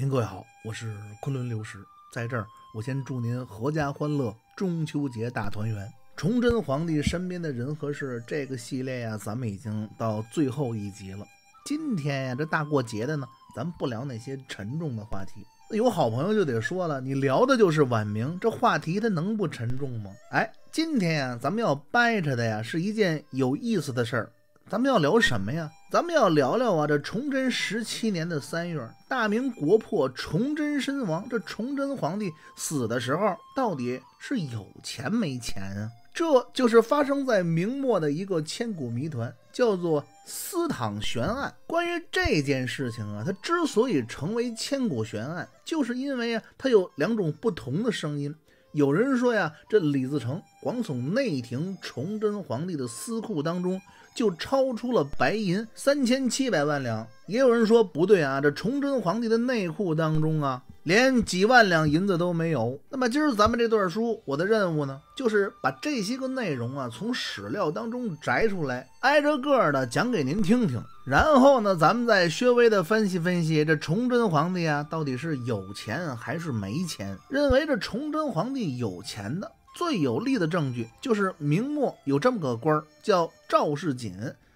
您各位好，我是昆仑刘石，在这儿我先祝您阖家欢乐，中秋节大团圆。崇祯皇帝身边的人和事这个系列啊，咱们已经到最后一集了。今天呀，这大过节的呢，咱不聊那些沉重的话题。有好朋友就得说了，你聊的就是晚明，这话题它能不沉重吗？哎，今天呀，咱们要掰扯的呀，是一件有意思的事儿。咱们要聊什么呀？咱们要聊聊啊，这崇祯十七年的三月，大明国破，崇祯身亡。这崇祯皇帝死的时候，到底是有钱没钱啊？这就是发生在明末的一个千古谜团，叫做私藏悬案。关于这件事情啊，它之所以成为千古悬案，就是因为啊，它有两种不同的声音。有人说呀，这李自成广从内廷崇祯皇帝的私库当中。就超出了白银三千七百万两，也有人说不对啊，这崇祯皇帝的内库当中啊，连几万两银子都没有。那么今儿咱们这段书，我的任务呢，就是把这些个内容啊，从史料当中摘出来，挨着个的讲给您听听，然后呢，咱们再稍微的分析分析这崇祯皇帝啊，到底是有钱还是没钱？认为这崇祯皇帝有钱的。最有力的证据就是明末有这么个官儿叫赵世锦，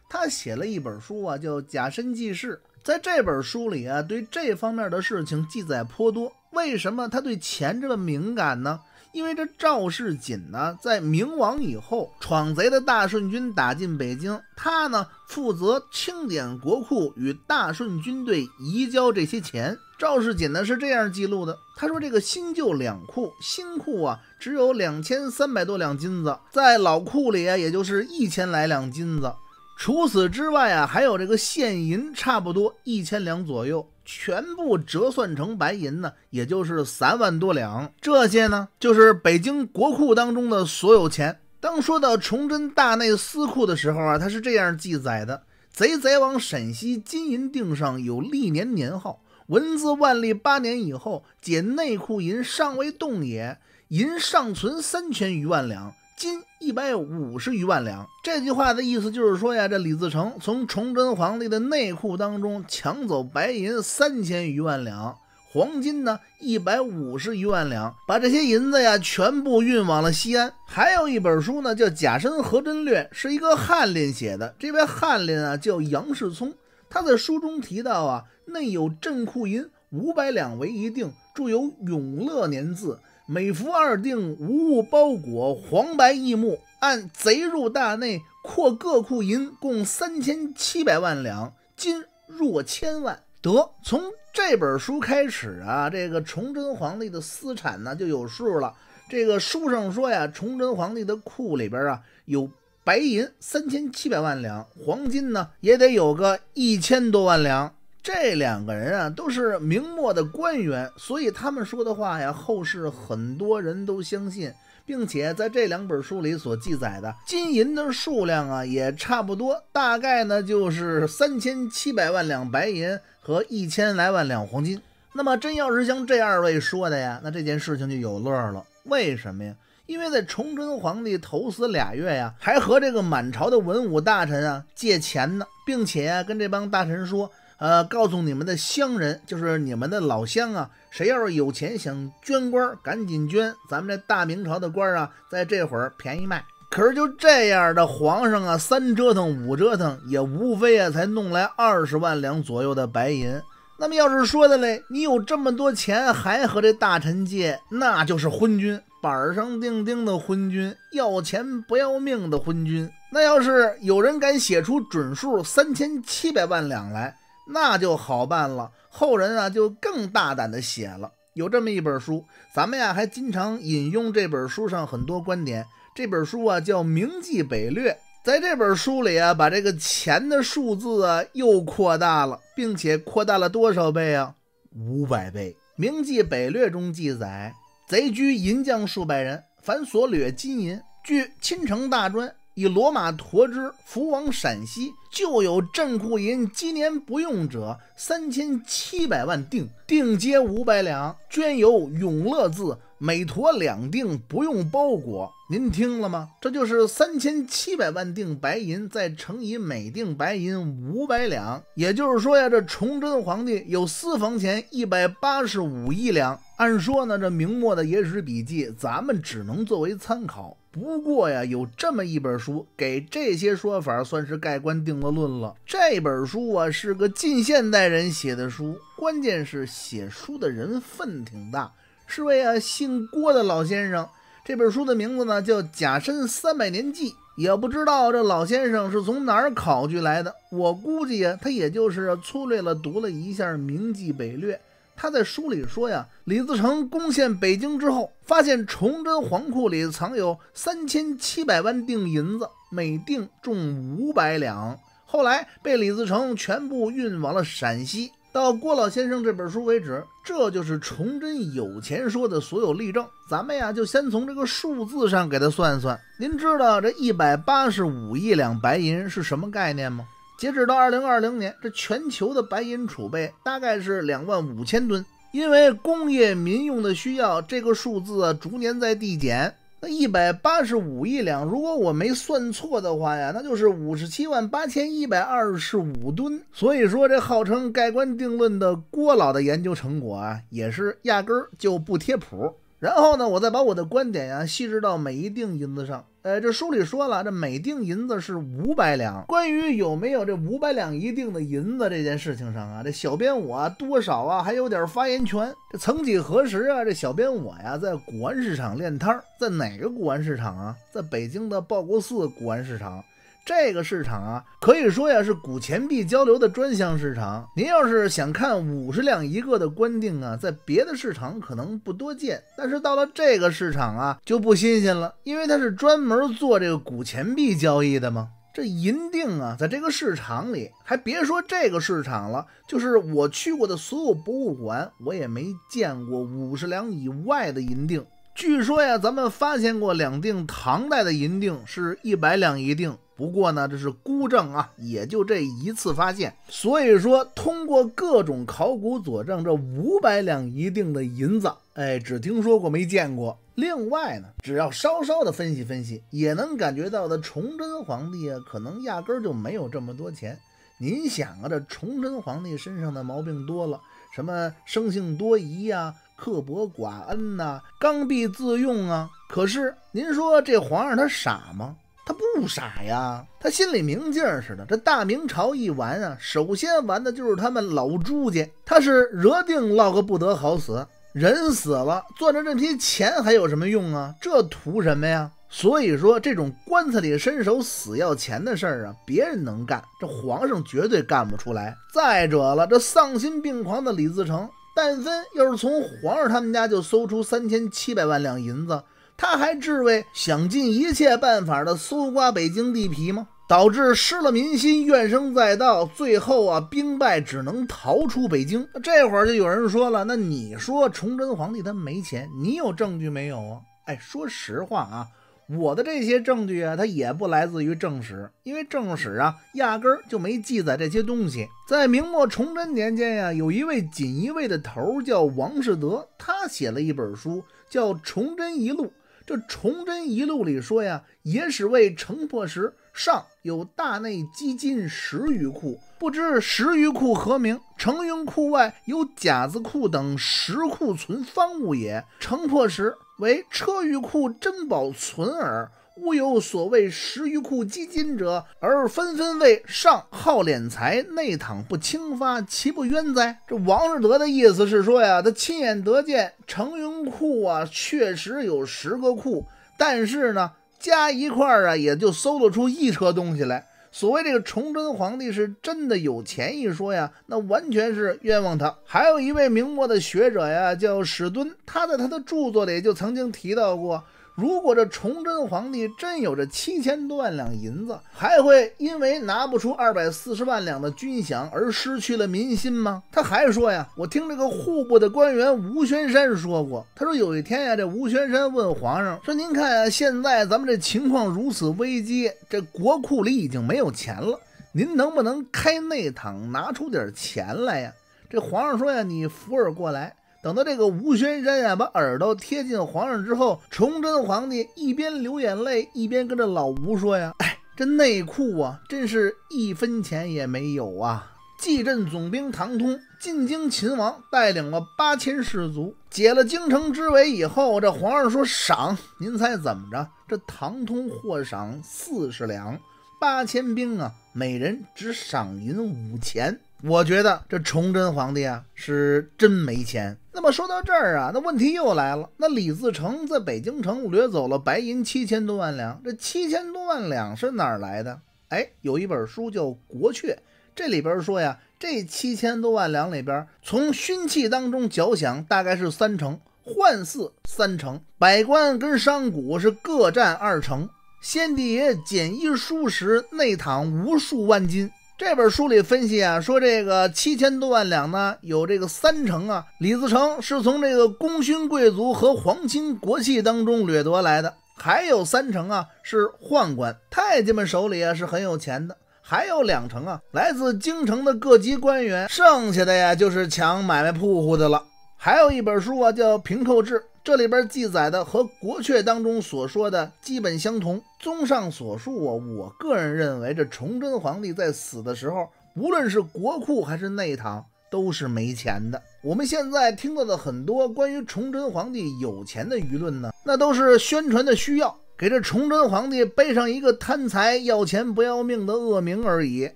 他写了一本书啊，叫《假身记事》。在这本书里啊，对这方面的事情记载颇多。为什么他对钱这么敏感呢？因为这赵世锦呢，在明亡以后，闯贼的大顺军打进北京，他呢负责清点国库与大顺军队移交这些钱。赵世锦呢是这样记录的，他说这个新旧两库，新库啊只有两千三百多两金子，在老库里啊也就是一千来两金子，除此之外啊还有这个现银，差不多一千两左右，全部折算成白银呢也就是三万多两。这些呢就是北京国库当中的所有钱。当说到崇祯大内私库的时候啊，他是这样记载的：贼贼王陕西金银锭上有历年年号。文字万历八年以后，解内库银尚未动也，银尚存三千余万两，金一百五十余万两。这句话的意思就是说呀，这李自成从崇祯皇帝的内库当中抢走白银三千余万两，黄金呢一百五十余万两，把这些银子呀全部运往了西安。还有一本书呢，叫《甲申和真略》，是一个翰林写的。这位翰林啊，叫杨士聪。他在书中提到啊，内有镇库银五百两为一锭，注有永乐年字，每服二锭，无物包裹，黄白异目。按贼入大内，括各库银共三千七百万两，金若千万得。从这本书开始啊，这个崇祯皇帝的私产呢就有数了。这个书上说呀，崇祯皇帝的库里边啊有。白银三千七百万两，黄金呢也得有个一千多万两。这两个人啊，都是明末的官员，所以他们说的话呀，后世很多人都相信，并且在这两本书里所记载的金银的数量啊，也差不多，大概呢就是三千七百万两白银和一千来万两黄金。那么真要是像这二位说的呀，那这件事情就有乐了。为什么呀？因为在崇祯皇帝头死俩月呀，还和这个满朝的文武大臣啊借钱呢，并且跟这帮大臣说，呃，告诉你们的乡人，就是你们的老乡啊，谁要是有钱想捐官，赶紧捐，咱们这大明朝的官啊，在这会儿便宜卖。可是就这样的皇上啊，三折腾五折腾，也无非啊才弄来二十万两左右的白银。那么要是说的嘞，你有这么多钱还和这大臣借，那就是昏君。板上钉钉的昏君，要钱不要命的昏君。那要是有人敢写出准数三千七百万两来，那就好办了。后人啊，就更大胆地写了。有这么一本书，咱们呀还经常引用这本书上很多观点。这本书啊叫《铭记北略》，在这本书里啊，把这个钱的数字啊又扩大了，并且扩大了多少倍啊？五百倍。《铭记北略》中记载。贼居银匠数百人，凡所掠金银，据亲城大专，以骡马驮之，扶往陕西。旧有镇库银积年不用者三千七百万锭，锭皆五百两，捐由永乐字，每驮两锭，不用包裹。您听了吗？这就是三千七百万锭白银，再乘以每锭白银五百两，也就是说呀，这崇祯皇帝有私房钱一百八十五亿两。按说呢，这明末的野史笔记咱们只能作为参考。不过呀，有这么一本书给这些说法算是盖棺定了论了。这本书啊是个近现代人写的书，关键是写书的人份挺大，是位啊姓郭的老先生。这本书的名字呢叫《甲申三百年祭》，也不知道这老先生是从哪儿考据来的。我估计呀，他也就是粗略了读了一下《明记北略》。他在书里说呀，李自成攻陷北京之后，发现崇祯皇库里藏有三千七百万锭银子，每锭重五百两，后来被李自成全部运往了陕西。到郭老先生这本书为止，这就是崇祯有钱说的所有例证。咱们呀，就先从这个数字上给他算算。您知道这一百八十五亿两白银是什么概念吗？截止到二零二零年，这全球的白银储备大概是两万五千吨，因为工业民用的需要，这个数字逐年在递减。那一百八十五亿两，如果我没算错的话呀，那就是五十七万八千一百二十五吨。所以说，这号称盖棺定论的郭老的研究成果啊，也是压根儿就不贴谱。然后呢，我再把我的观点呀，细致到每一锭银子上。呃，这书里说了，这每锭银子是五百两。关于有没有这五百两一锭的银子这件事情上啊，这小编我多少啊还有点发言权。这曾几何时啊，这小编我呀在古玩市场练摊，在哪个古玩市场啊？在北京的报国寺古玩市场。这个市场啊，可以说呀是古钱币交流的专项市场。您要是想看五十两一个的官锭啊，在别的市场可能不多见，但是到了这个市场啊就不新鲜了，因为它是专门做这个古钱币交易的嘛。这银锭啊，在这个市场里，还别说这个市场了，就是我去过的所有博物馆，我也没见过五十两以外的银锭。据说呀，咱们发现过两锭唐代的银锭是一百两一锭，不过呢，这是孤证啊，也就这一次发现。所以说，通过各种考古佐证，这五百两一锭的银子，哎，只听说过没见过。另外呢，只要稍稍的分析分析，也能感觉到的，崇祯皇帝啊，可能压根就没有这么多钱。您想啊，这崇祯皇帝身上的毛病多了，什么生性多疑呀。刻薄寡恩呐，刚愎自用啊！可是您说这皇上他傻吗？他不傻呀，他心里明镜似的。这大明朝一完啊，首先完的就是他们老朱家，他是惹定落个不得好死。人死了，攥着这批钱还有什么用啊？这图什么呀？所以说，这种棺材里伸手死要钱的事儿啊，别人能干，这皇上绝对干不出来。再者了，这丧心病狂的李自成。但分要是从皇上他们家就搜出三千七百万两银子，他还至为想尽一切办法的搜刮北京地皮吗？导致失了民心，怨声载道，最后啊兵败，只能逃出北京。这会儿就有人说了，那你说崇祯皇帝他没钱，你有证据没有啊？哎，说实话啊。我的这些证据啊，它也不来自于正史，因为正史啊压根儿就没记载这些东西。在明末崇祯年间呀，有一位锦衣卫的头叫王世德，他写了一本书叫《崇祯一路》。这《崇祯一路》里说呀，野史为城破时上有大内基金十余库，不知十余库何名？城营库外有甲子库等十库存方物也。城破时。为车御库珍宝存耳，物有所谓十余库积金者，而纷纷为上好敛财，内躺不轻发，岂不冤哉？这王日德的意思是说呀，他亲眼得见成云库啊，确实有十个库，但是呢，加一块儿啊，也就搜罗出一车东西来。所谓这个崇祯皇帝是真的有钱一说呀，那完全是冤枉他。还有一位明末的学者呀，叫史敦，他在他的著作里就曾经提到过。如果这崇祯皇帝真有这七千多万两银子，还会因为拿不出二百四十万两的军饷而失去了民心吗？他还说呀：“我听这个户部的官员吴玄山说过，他说有一天呀，这吴玄山问皇上说：‘您看现在咱们这情况如此危机，这国库里已经没有钱了，您能不能开内堂拿出点钱来呀？’这皇上说呀：‘你扶尔过来。’”等到这个吴宣山呀，把耳朵贴近皇上之后，崇祯皇帝一边流眼泪，一边跟着老吴说呀：“哎，这内库啊，真是一分钱也没有啊！”蓟镇总兵唐通进京秦王，带领了八千士卒解了京城之围以后，这皇上说赏，您猜怎么着？这唐通获赏四十两，八千兵啊，每人只赏银五钱。我觉得这崇祯皇帝啊是真没钱。那么说到这儿啊，那问题又来了。那李自成在北京城掠走了白银七千多万两，这七千多万两是哪儿来的？哎，有一本书叫《国阙》，这里边说呀，这七千多万两里边，从勋器当中缴饷大概是三成，宦寺三成，百官跟商贾是各占二成，先帝爷锦衣书时内帑无数万金。这本书里分析啊，说这个七千多万两呢，有这个三成啊，李自成是从这个功勋贵族和皇亲国戚当中掠夺来的，还有三成啊是宦官太监们手里啊是很有钱的，还有两成啊来自京城的各级官员，剩下的呀就是抢买卖铺户的了。还有一本书啊叫《平寇志》。这里边记载的和国阙》当中所说的基本相同。综上所述啊，我个人认为这崇祯皇帝在死的时候，无论是国库还是内堂，都是没钱的。我们现在听到的很多关于崇祯皇帝有钱的舆论呢，那都是宣传的需要。给这崇祯皇帝背上一个贪财要钱不要命的恶名而已。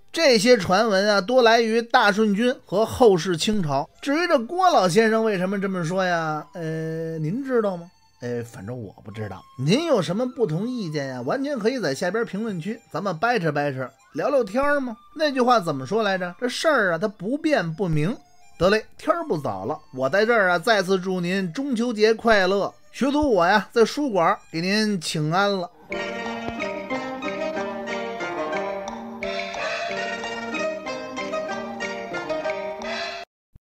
这些传闻啊，多来于大顺军和后世清朝。至于这郭老先生为什么这么说呀？呃，您知道吗？呃，反正我不知道。您有什么不同意见呀？完全可以在下边评论区咱们掰扯掰扯，聊聊天儿吗？那句话怎么说来着？这事儿啊，它不辩不明。得嘞，天不早了，我在这儿啊，再次祝您中秋节快乐。学徒，我呀，在书馆给您请安了。